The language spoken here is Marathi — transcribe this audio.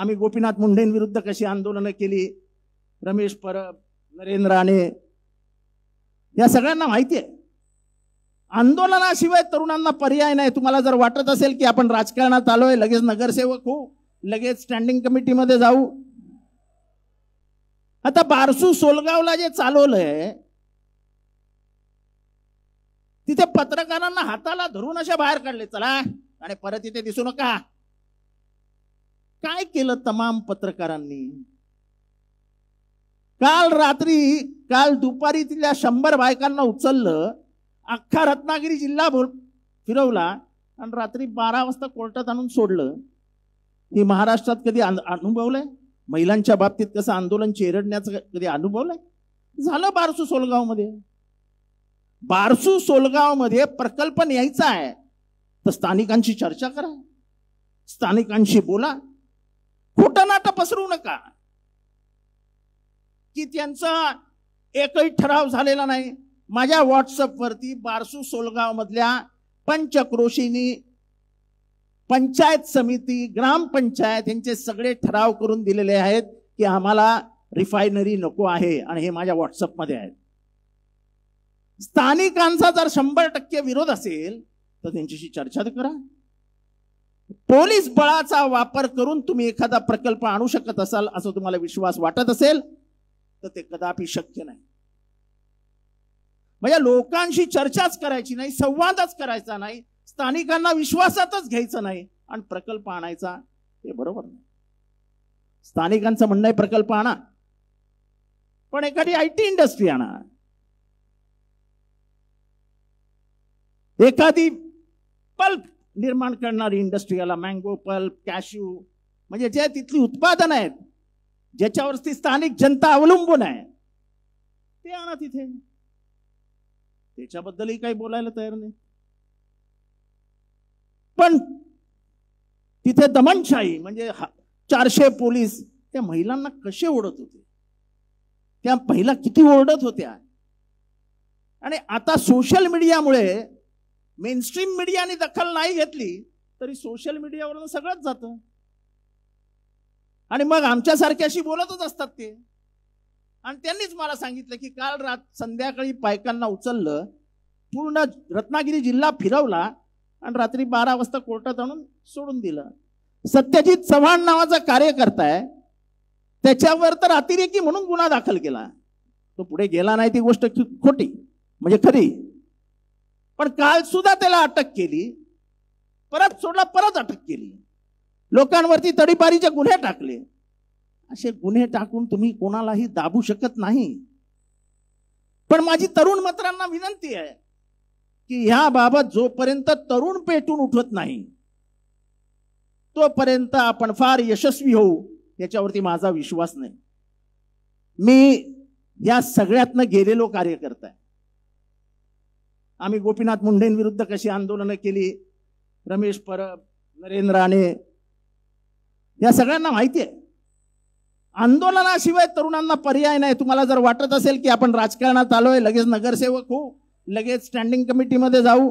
आम्ही गोपीनाथ मुंडेंविरुद्ध कशी आंदोलनं केली रमेश परब नरेंद्र राणे या सगळ्यांना माहिती आहे आंदोलनाशिवाय तरुणांना पर्याय नाही तुम्हाला जर वाटत असेल की आपण राजकारणात आलोय लगेच नगरसेवक होऊ लगेच स्टँडिंग कमिटीमध्ये जाऊ आता बारसू सोलगावला जे चालवलंय तिथे पत्रकारांना हाताला धरून अशा बाहेर काढले चला आणि परत इथे दिसू नका काय केलं तमाम पत्रकारांनी काल रात्री काल दुपारी तिथल्या शंभर बायकांना उचललं अख्खा रत्नागिरी जिल्हा फिरवला आणि रात्री बारा वाजता कोर्टात आणून सोडलं हे महाराष्ट्रात कधी अनुभवलंय महिलांच्या बाबतीत कसं आंदोलन चेरडण्याचं कधी अनुभवलंय झालं बारसू मध्ये बारसू मध्ये प्रकल्प न्यायचा आहे तर स्थानिकांशी चर्चा करा स्थानिकांशी बोला खोट नाटं पसरू नका की त्यांचा एकही ठराव झालेला नाही माझ्या वरती बारसू सोलगाव मधल्या पंचक्रोशीनी पंचायत समिती ग्रामपंचायत यांचे सगळे ठराव करून दिलेले आहेत की आम्हाला रिफायनरी नको आहे आणि हे माझ्या व्हॉट्सअपमध्ये आहेत स्थानिकांचा जर शंभर टक्के विरोध असेल तर त्यांच्याशी चर्चा करा पोलीस बळाचा वापर करून तुम्ही एखादा प्रकल्प आणू शकत असाल असं तुम्हाला विश्वास वाटत असेल तर ते कदापि शक्य नाही म्हणजे लोकांशी चर्चाच करायची नाही संवादच करायचा नाही स्थानिकांना विश्वासातच घ्यायचं नाही आणि प्रकल्प आणायचा हे बरोबर नाही स्थानिकांचं म्हणणं आहे प्रकल्प आणा पण एखादी आय टी इंडस्ट्री आणा एखादी बल्ब निर्माण करणारी इंडस्ट्री याला मँगो पल्प कॅश्यू म्हणजे जे तिथली उत्पादन आहेत ज्याच्यावरती स्थानिक जनता अवलंबून आहे ते आणा तिथे त्याच्याबद्दलही काही बोलायला तयार नाही पण तिथे दमनशाही म्हणजे चारशे पोलीस त्या महिलांना कसे ओढत होते त्या पहिला किती ओरडत होत्या आणि आता सोशल मीडियामुळे मेनस्ट्रीम मीडियाने दखल नाही घेतली तरी सोशल मीडियावर सगळंच जातं आणि मग आमच्यासारख्याशी बोलतच असतात ते आणि त्यांनीच मला सांगितलं की काल रात संध्याकाळी पायकांना उचललं पूर्ण रत्नागिरी जिल्हा फिरवला आणि रात्री बारा वाजता कोर्टात आणून सोडून दिलं सत्यजित चव्हाण नावाचा कार्यकर्ता आहे त्याच्यावर तर अतिरेकी म्हणून गुन्हा दाखल केला तो पुढे गेला नाही ती गोष्ट खोटी म्हणजे खरी पण काल सुद्धा त्याला अटक केली परत सोडला परत अटक केली लोकांवरती तडीपारीचे गुन्हे टाकले असे गुन्हे टाकून तुम्ही कोणालाही दाबू शकत नाही पण माझी तरुण मित्रांना विनंती आहे की ह्या बाबत जोपर्यंत तरुण पेटून उठत नाही तोपर्यंत आपण फार यशस्वी होऊ याच्यावरती माझा विश्वास नाही मी या सगळ्यातनं गेलेलो कार्यकर्ता आम्ही गोपीनाथ मुंडेंविरुद्ध कशी आंदोलनं केली रमेश परब नरेंद्र राणे या सगळ्यांना माहिती आहे आंदोलनाशिवाय तरुणांना पर्याय नाही तुम्हाला जर वाटत असेल की आपण राजकारणात आलोय लगेच नगरसेवक होऊ लगेच स्टँडिंग कमिटीमध्ये जाऊ